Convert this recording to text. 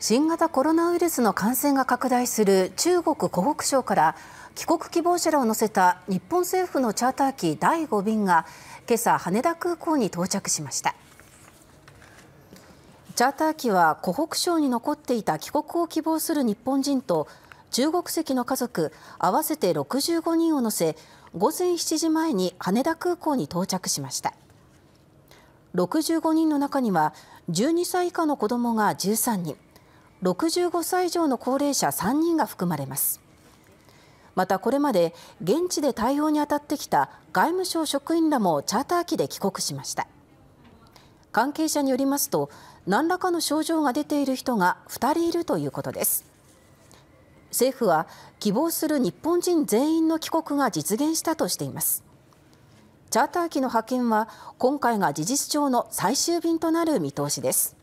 新型コロナウイルスの感染が拡大する中国湖北省から帰国希望者らを乗せた日本政府のチャーター機第5便が今朝羽田空港に到着しましたチャーター機は湖北省に残っていた帰国を希望する日本人と中国籍の家族合わせて65人を乗せ午前7時前に羽田空港に到着しました65人の中には12歳以下の子どもが13人65歳以上の高齢者3人が含まれます。またこれまで現地で対応に当たってきた外務省職員らもチャーター機で帰国しました関係者によりますと何らかの症状が出ている人が2人いるということです政府は希望する日本人全員の帰国が実現したとしていますチャーター機の派遣は今回が事実上の最終便となる見通しです